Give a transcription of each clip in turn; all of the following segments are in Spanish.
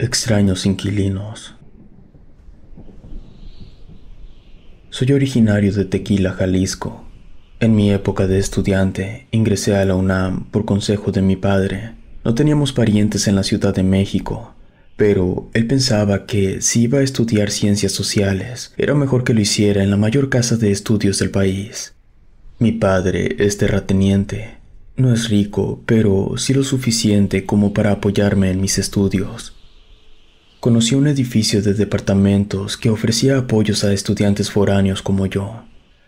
extraños inquilinos. Soy originario de Tequila, Jalisco. En mi época de estudiante, ingresé a la UNAM por consejo de mi padre. No teníamos parientes en la Ciudad de México, pero él pensaba que si iba a estudiar ciencias sociales, era mejor que lo hiciera en la mayor casa de estudios del país. Mi padre es terrateniente. No es rico, pero sí lo suficiente como para apoyarme en mis estudios conocí un edificio de departamentos que ofrecía apoyos a estudiantes foráneos como yo.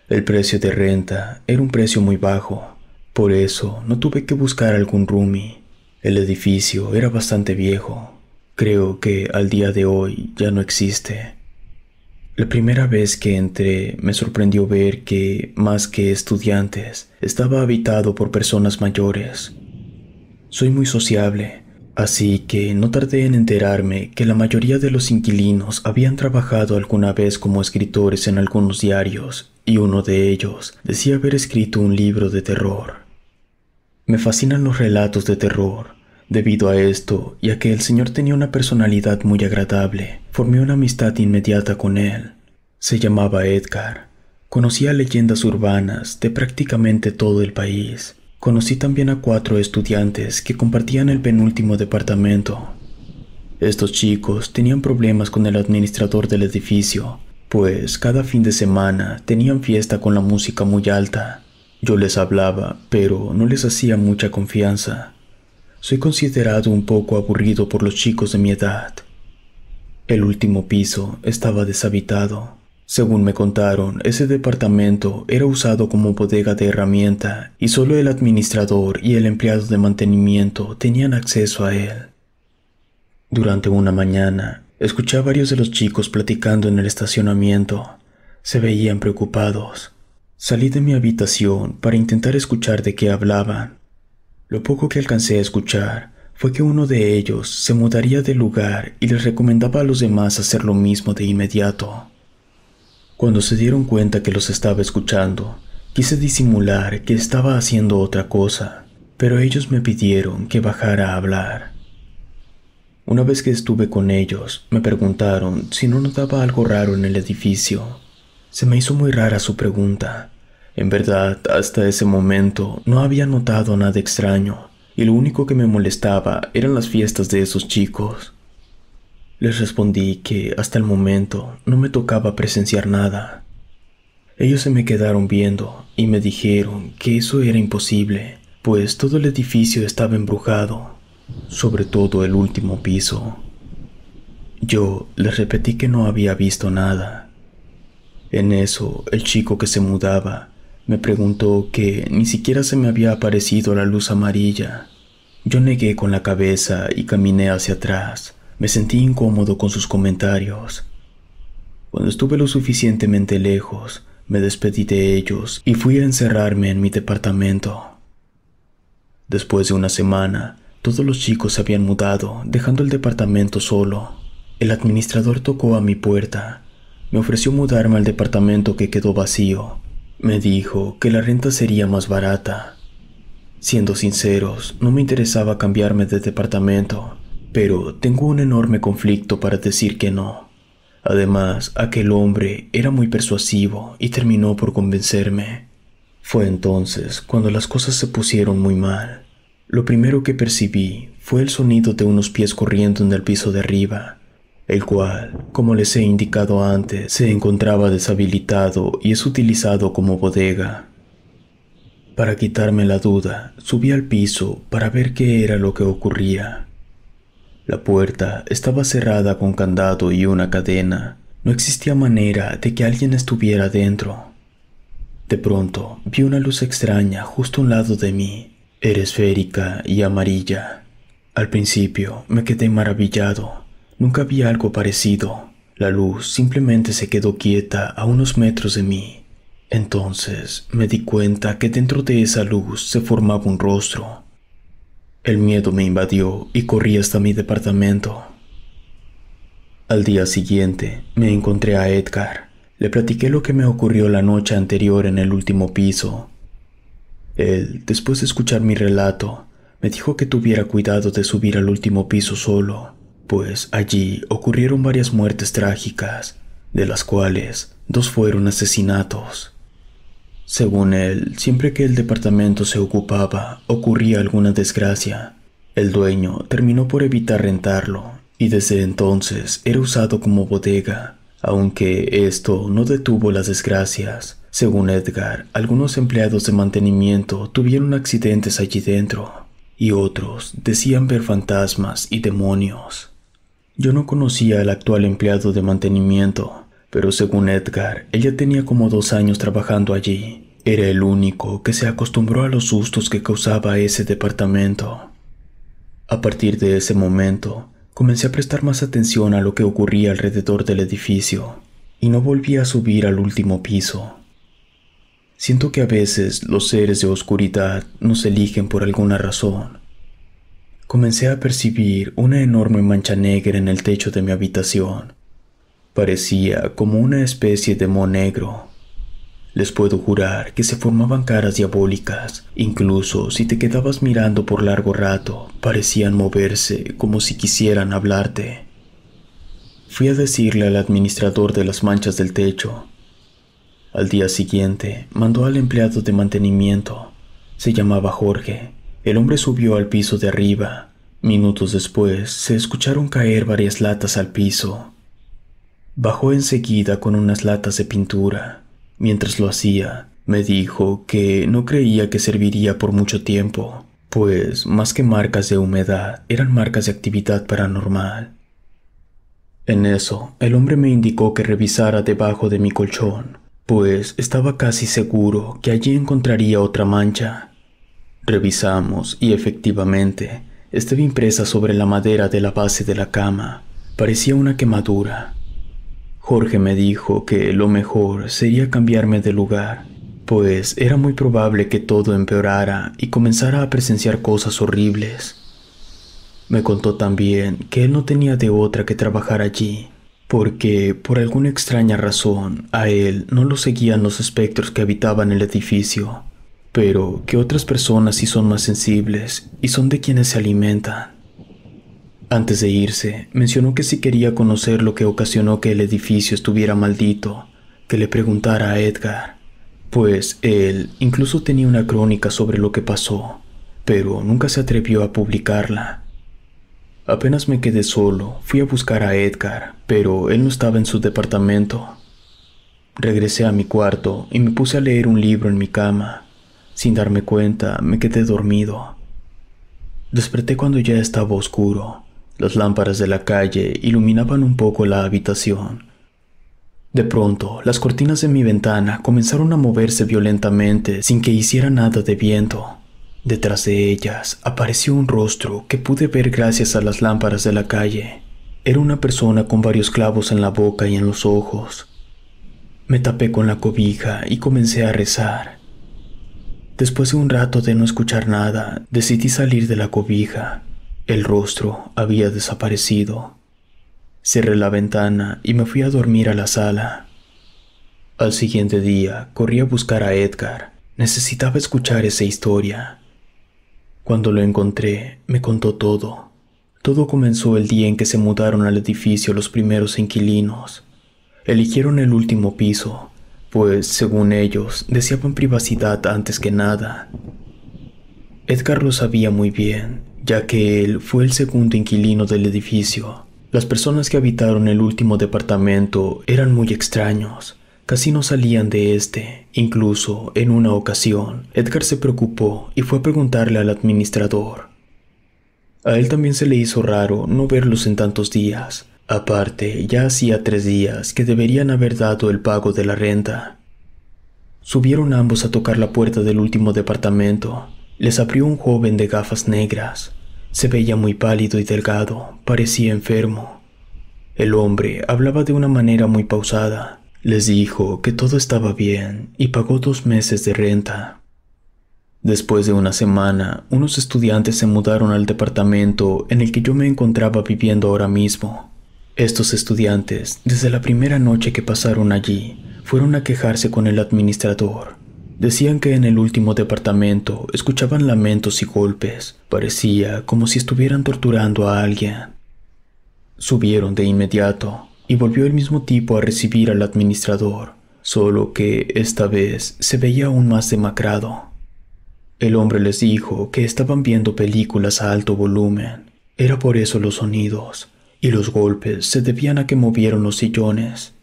El precio de renta era un precio muy bajo, por eso no tuve que buscar algún roomie. El edificio era bastante viejo, creo que al día de hoy ya no existe. La primera vez que entré me sorprendió ver que, más que estudiantes, estaba habitado por personas mayores. Soy muy sociable Así que no tardé en enterarme que la mayoría de los inquilinos habían trabajado alguna vez como escritores en algunos diarios, y uno de ellos decía haber escrito un libro de terror. Me fascinan los relatos de terror, Debido a esto, y a que el señor tenía una personalidad muy agradable, formé una amistad inmediata con él. Se llamaba Edgar. Conocía leyendas urbanas de prácticamente todo el país, Conocí también a cuatro estudiantes que compartían el penúltimo departamento. Estos chicos tenían problemas con el administrador del edificio, pues cada fin de semana tenían fiesta con la música muy alta. Yo les hablaba, pero no les hacía mucha confianza. Soy considerado un poco aburrido por los chicos de mi edad. El último piso estaba deshabitado. Según me contaron, ese departamento era usado como bodega de herramienta y solo el administrador y el empleado de mantenimiento tenían acceso a él. Durante una mañana, escuché a varios de los chicos platicando en el estacionamiento. Se veían preocupados. Salí de mi habitación para intentar escuchar de qué hablaban. Lo poco que alcancé a escuchar fue que uno de ellos se mudaría de lugar y les recomendaba a los demás hacer lo mismo de inmediato. Cuando se dieron cuenta que los estaba escuchando, quise disimular que estaba haciendo otra cosa, pero ellos me pidieron que bajara a hablar. Una vez que estuve con ellos, me preguntaron si no notaba algo raro en el edificio. Se me hizo muy rara su pregunta. En verdad, hasta ese momento no había notado nada extraño, y lo único que me molestaba eran las fiestas de esos chicos. Les respondí que hasta el momento no me tocaba presenciar nada. Ellos se me quedaron viendo y me dijeron que eso era imposible, pues todo el edificio estaba embrujado, sobre todo el último piso. Yo les repetí que no había visto nada. En eso, el chico que se mudaba me preguntó que ni siquiera se me había aparecido la luz amarilla. Yo negué con la cabeza y caminé hacia atrás me sentí incómodo con sus comentarios. Cuando estuve lo suficientemente lejos, me despedí de ellos y fui a encerrarme en mi departamento. Después de una semana, todos los chicos se habían mudado, dejando el departamento solo. El administrador tocó a mi puerta. Me ofreció mudarme al departamento que quedó vacío. Me dijo que la renta sería más barata. Siendo sinceros, no me interesaba cambiarme de departamento pero tengo un enorme conflicto para decir que no. Además, aquel hombre era muy persuasivo y terminó por convencerme. Fue entonces cuando las cosas se pusieron muy mal. Lo primero que percibí fue el sonido de unos pies corriendo en el piso de arriba, el cual, como les he indicado antes, se encontraba deshabilitado y es utilizado como bodega. Para quitarme la duda, subí al piso para ver qué era lo que ocurría. La puerta estaba cerrada con candado y una cadena. No existía manera de que alguien estuviera dentro. De pronto vi una luz extraña justo a un lado de mí. Era esférica y amarilla. Al principio me quedé maravillado. Nunca había algo parecido. La luz simplemente se quedó quieta a unos metros de mí. Entonces me di cuenta que dentro de esa luz se formaba un rostro. El miedo me invadió y corrí hasta mi departamento. Al día siguiente me encontré a Edgar. Le platiqué lo que me ocurrió la noche anterior en el último piso. Él, después de escuchar mi relato, me dijo que tuviera cuidado de subir al último piso solo, pues allí ocurrieron varias muertes trágicas, de las cuales dos fueron asesinatos. Según él, siempre que el departamento se ocupaba, ocurría alguna desgracia. El dueño terminó por evitar rentarlo, y desde entonces era usado como bodega, aunque esto no detuvo las desgracias. Según Edgar, algunos empleados de mantenimiento tuvieron accidentes allí dentro, y otros decían ver fantasmas y demonios. Yo no conocía al actual empleado de mantenimiento, pero según Edgar, ella tenía como dos años trabajando allí era el único que se acostumbró a los sustos que causaba ese departamento. A partir de ese momento, comencé a prestar más atención a lo que ocurría alrededor del edificio y no volví a subir al último piso. Siento que a veces los seres de oscuridad nos eligen por alguna razón. Comencé a percibir una enorme mancha negra en el techo de mi habitación. Parecía como una especie de mo negro les puedo jurar que se formaban caras diabólicas. Incluso si te quedabas mirando por largo rato, parecían moverse como si quisieran hablarte. Fui a decirle al administrador de las manchas del techo. Al día siguiente, mandó al empleado de mantenimiento. Se llamaba Jorge. El hombre subió al piso de arriba. Minutos después, se escucharon caer varias latas al piso. Bajó enseguida con unas latas de pintura. Mientras lo hacía, me dijo que no creía que serviría por mucho tiempo, pues más que marcas de humedad, eran marcas de actividad paranormal. En eso, el hombre me indicó que revisara debajo de mi colchón, pues estaba casi seguro que allí encontraría otra mancha. Revisamos y efectivamente, estaba impresa sobre la madera de la base de la cama. Parecía una quemadura, Jorge me dijo que lo mejor sería cambiarme de lugar, pues era muy probable que todo empeorara y comenzara a presenciar cosas horribles. Me contó también que él no tenía de otra que trabajar allí, porque por alguna extraña razón a él no lo seguían los espectros que habitaban el edificio, pero que otras personas sí son más sensibles y son de quienes se alimentan. Antes de irse, mencionó que si quería conocer lo que ocasionó que el edificio estuviera maldito, que le preguntara a Edgar, pues él incluso tenía una crónica sobre lo que pasó, pero nunca se atrevió a publicarla. Apenas me quedé solo, fui a buscar a Edgar, pero él no estaba en su departamento. Regresé a mi cuarto y me puse a leer un libro en mi cama. Sin darme cuenta, me quedé dormido. Desperté cuando ya estaba oscuro las lámparas de la calle iluminaban un poco la habitación. De pronto, las cortinas de mi ventana comenzaron a moverse violentamente sin que hiciera nada de viento. Detrás de ellas apareció un rostro que pude ver gracias a las lámparas de la calle. Era una persona con varios clavos en la boca y en los ojos. Me tapé con la cobija y comencé a rezar. Después de un rato de no escuchar nada, decidí salir de la cobija el rostro había desaparecido. Cerré la ventana y me fui a dormir a la sala. Al siguiente día corrí a buscar a Edgar. Necesitaba escuchar esa historia. Cuando lo encontré, me contó todo. Todo comenzó el día en que se mudaron al edificio los primeros inquilinos. Eligieron el último piso, pues, según ellos, deseaban privacidad antes que nada. Edgar lo sabía muy bien ya que él fue el segundo inquilino del edificio. Las personas que habitaron el último departamento eran muy extraños, casi no salían de este. Incluso, en una ocasión, Edgar se preocupó y fue a preguntarle al administrador. A él también se le hizo raro no verlos en tantos días. Aparte, ya hacía tres días que deberían haber dado el pago de la renta. Subieron ambos a tocar la puerta del último departamento, les abrió un joven de gafas negras. Se veía muy pálido y delgado, parecía enfermo. El hombre hablaba de una manera muy pausada. Les dijo que todo estaba bien y pagó dos meses de renta. Después de una semana, unos estudiantes se mudaron al departamento en el que yo me encontraba viviendo ahora mismo. Estos estudiantes, desde la primera noche que pasaron allí, fueron a quejarse con el administrador Decían que en el último departamento escuchaban lamentos y golpes. Parecía como si estuvieran torturando a alguien. Subieron de inmediato y volvió el mismo tipo a recibir al administrador, solo que esta vez se veía aún más demacrado. El hombre les dijo que estaban viendo películas a alto volumen. Era por eso los sonidos, y los golpes se debían a que movieron los sillones.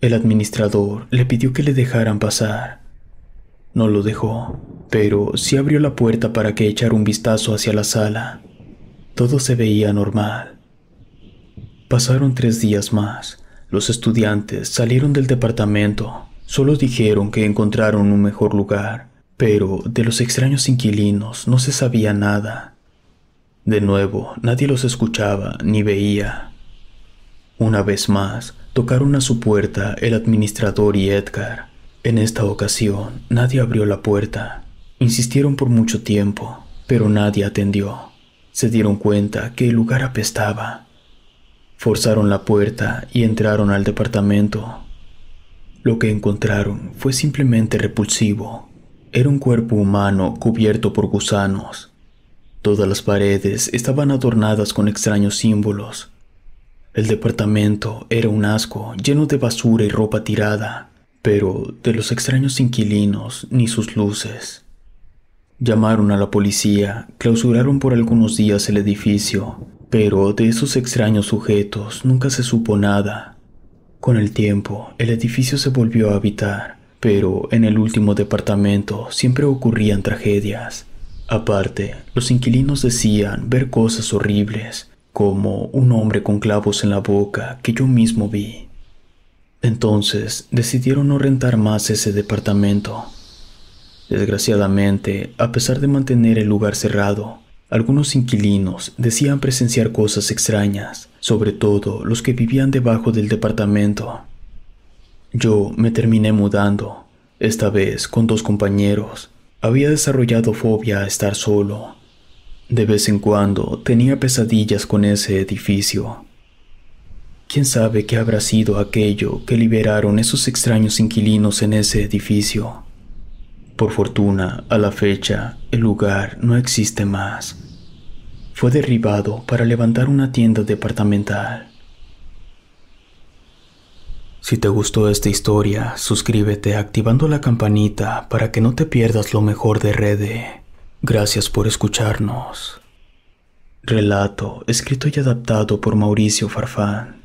El administrador le pidió que le dejaran pasar, no lo dejó, pero sí abrió la puerta para que echara un vistazo hacia la sala. Todo se veía normal. Pasaron tres días más. Los estudiantes salieron del departamento. Solo dijeron que encontraron un mejor lugar, pero de los extraños inquilinos no se sabía nada. De nuevo, nadie los escuchaba ni veía. Una vez más, tocaron a su puerta el administrador y Edgar. En esta ocasión, nadie abrió la puerta. Insistieron por mucho tiempo, pero nadie atendió. Se dieron cuenta que el lugar apestaba. Forzaron la puerta y entraron al departamento. Lo que encontraron fue simplemente repulsivo. Era un cuerpo humano cubierto por gusanos. Todas las paredes estaban adornadas con extraños símbolos. El departamento era un asco lleno de basura y ropa tirada pero de los extraños inquilinos ni sus luces. Llamaron a la policía, clausuraron por algunos días el edificio, pero de esos extraños sujetos nunca se supo nada. Con el tiempo, el edificio se volvió a habitar, pero en el último departamento siempre ocurrían tragedias. Aparte, los inquilinos decían ver cosas horribles, como un hombre con clavos en la boca que yo mismo vi. Entonces decidieron no rentar más ese departamento. Desgraciadamente, a pesar de mantener el lugar cerrado, algunos inquilinos decían presenciar cosas extrañas, sobre todo los que vivían debajo del departamento. Yo me terminé mudando, esta vez con dos compañeros. Había desarrollado fobia a estar solo. De vez en cuando tenía pesadillas con ese edificio. ¿Quién sabe qué habrá sido aquello que liberaron esos extraños inquilinos en ese edificio? Por fortuna, a la fecha, el lugar no existe más. Fue derribado para levantar una tienda departamental. Si te gustó esta historia, suscríbete activando la campanita para que no te pierdas lo mejor de Rede. Gracias por escucharnos. Relato escrito y adaptado por Mauricio Farfán.